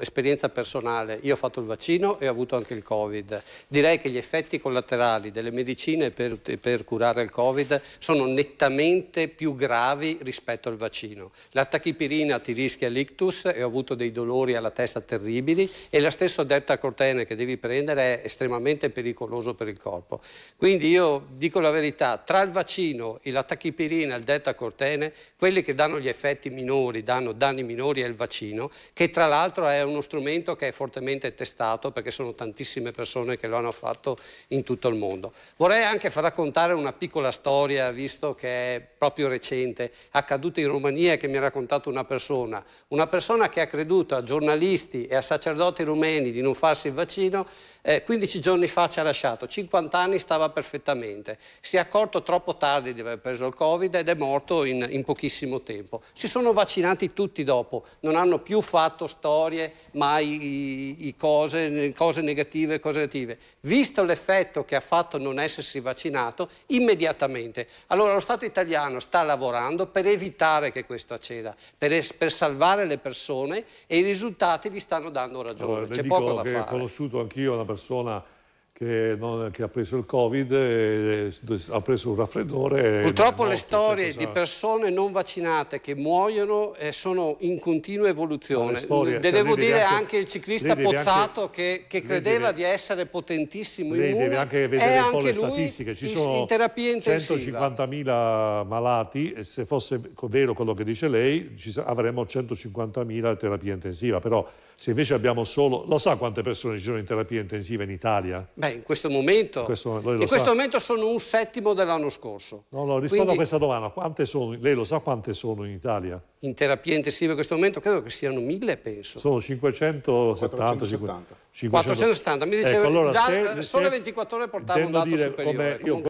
Esperienza personale, io ho fatto il vaccino e ho avuto anche il Covid. Direi che gli effetti collaterali delle medicine per, per curare il Covid sono nettamente più gravi rispetto al vaccino. La tachipirina ti rischia l'ictus e ho avuto dei dolori alla testa terribili e la stessa cortene che devi prendere è estremamente pericoloso per il corpo. Quindi io dico la verità, tra il vaccino e la tachipirina e il delta cortene, quelli che danno gli effetti minori, danno danni minori è il vaccino, che tra l'altro è uno strumento che è fortemente testato perché sono tantissime persone che lo hanno fatto in tutto il mondo. Vorrei anche far raccontare una piccola storia, visto che è proprio recente, accaduta in Romania che mi ha raccontato una persona, una persona che ha creduto a giornalisti e a sacerdoti rumeni di non farsi il vaccino, eh, 15 giorni fa ci ha lasciato, 50 anni stava perfettamente, si è accorto troppo tardi di aver preso il Covid ed è morto in, in pochissimo tempo. Si sono vaccinati tutti dopo, non hanno più fatto storie mai i cose, cose negative, cose negative. Visto l'effetto che ha fatto non essersi vaccinato, immediatamente. Allora lo Stato italiano sta lavorando per evitare che questo acceda, per, es- per salvare le persone e i risultati gli stanno dando ragione. Allora, C'è poco da fare. Ho conosciuto anch'io una persona che, non, che, ha preso il Covid, e, ha preso un raffreddore. Purtroppo le storie di persone non vaccinate che muoiono eh, sono in continua evoluzione. Eh, storie, De cioè, devo dire anche, anche, il ciclista Pozzato anche, che, che credeva deve, di essere potentissimo in deve anche vedere un po' le statistiche. Ci in, sono in terapia intensiva. 150.000 malati e se fosse vero quello che dice lei avremmo 150.000 terapia intensiva. Però se invece abbiamo solo... Lo sa quante persone ci sono in terapia intensiva in Italia? Beh, Beh, in questo momento, in questo, in questo momento sono un settimo dell'anno scorso. No, no, rispondo Quindi, a questa domanda. Quante sono, lei lo sa quante sono in Italia? In terapia intensiva in questo momento credo che siano mille, penso. Sono 570. 570. 570. 470. Mi diceva, ecco, allora, da, se, sole 24 ore portavo un dato dire, superiore.